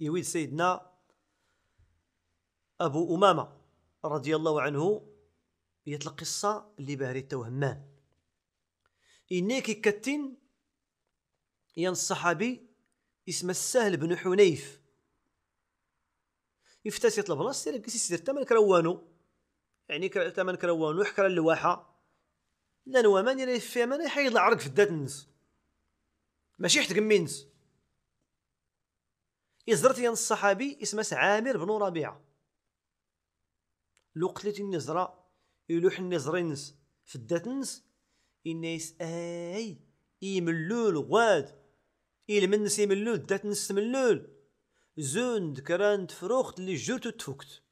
يويد إيه سيدنا أبو أمامة رضي الله عنه يتلقى القصة اللي باري توهمان إنيك كتن ين الصحابي اسم السهل بن حنيف يفتاس يطلب ناس سير كيسي سير تمن كروانو يعني تمن كروانو حكرا اللواحة لا نوامان يلي فيها امان يحيد العرق في الدات النس ماشي حتقمي نس يزرت لي الصحابي اسمه عامر بن ربيعه لو قتلت النزرة يلوح النزر ينس في الدات الناس اي يملول غواد يلمنس يملول ملول داتنس ملول زون ذكران تفروخت لي جوتو تفوكت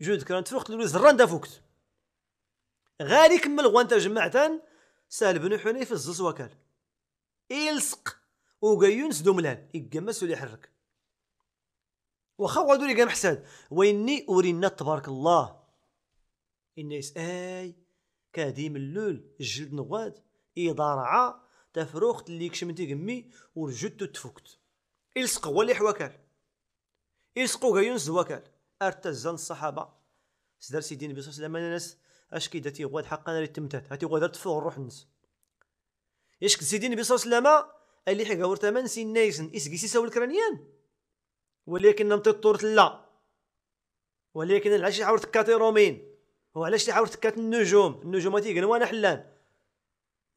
جون ذكران تفروخت اللي زران دافوكت غالي كمل غوانتا جمعتان سال بن حنيف الزوز وكال إلصق وقا يونس دوملان يقمس ولا يحرك واخا اللي لي حساد ويني ورينا تبارك الله الناس اي كادي من اللول الجلد نواد إضارعة تفروخت اللي كشمتي قمي ورجدت تفكت إلصق هو اللي حواكال إلسقو كايون زواكال ارتزان الصحابة سدار سيدي النبي صلى الله عليه وسلم الناس اش كي داتي غواد حقا راه تمتات هاتي غواد تفوق الروح نس يشك سيدي النبي صلى الله عليه وسلم اللي حكا ورثمان سي نايسن اسكيسي ساول الكرانيان ولكن نمطي الطور لا ولكن علاش يعاود تكات رومين وعلاش يعاود تكات النجوم النجوم تيقنوا انا حلان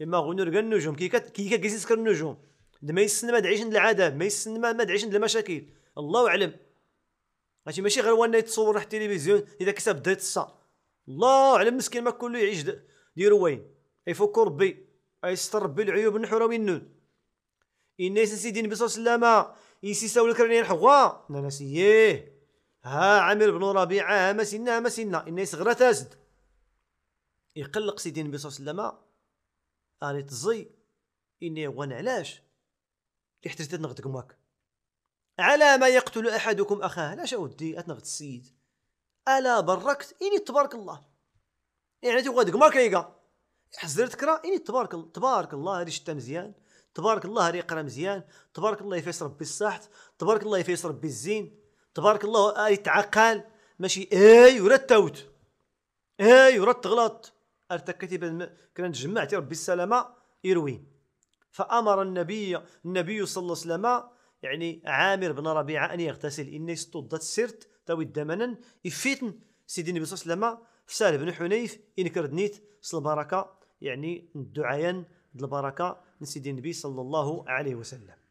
اما غنور كاع النجوم كي كات كي كات تسكر النجوم ما يستنى ما تعيش العذاب ما يستنى ما تعيش المشاكل الله اعلم هادشي ماشي غير وانا يتصور راح التلفزيون اذا كسب بدا الصا الله اعلم مسكين ما كله يعيش ديرو وين يفك ربي يستر ربي العيوب من راهم ينون الناس سيدي النبي صلى الله عليه وسلم يسيسا والكرنين حوا نانسيه ها عامر بن ربيعة ما سنا ما سنا إني صغرة تازد يقلق سيدي النبي صلى الله عليه وسلم أني تزي إني وانا علاش اللي حتى تنغدكم واك على ما يقتل أحدكم أخاه لاش أودي أتنغد السيد ألا بركت إني تبارك الله يعني تبغى دكماك يقا حزرت كرا إني تبارك تبارك الله هذه شتا مزيان تبارك الله اللي يقرا مزيان تبارك الله يفيس ربي الصحت تبارك الله يفيس ربي الزين تبارك الله آه يتعقل ماشي اي ورا التوت اي ورا تغلط ارتكتب كان تجمعتي ربي السلامه يروي فامر النبي النبي صلى الله عليه وسلم يعني عامر بن ربيعه ان يغتسل اني استضت سرت تاوي دمنا يفيتن سيدي النبي صلى الله عليه وسلم في سهل بن حنيف ان كردنيت البركه يعني الدعيان البركه من سيدي النبي صلى الله عليه وسلم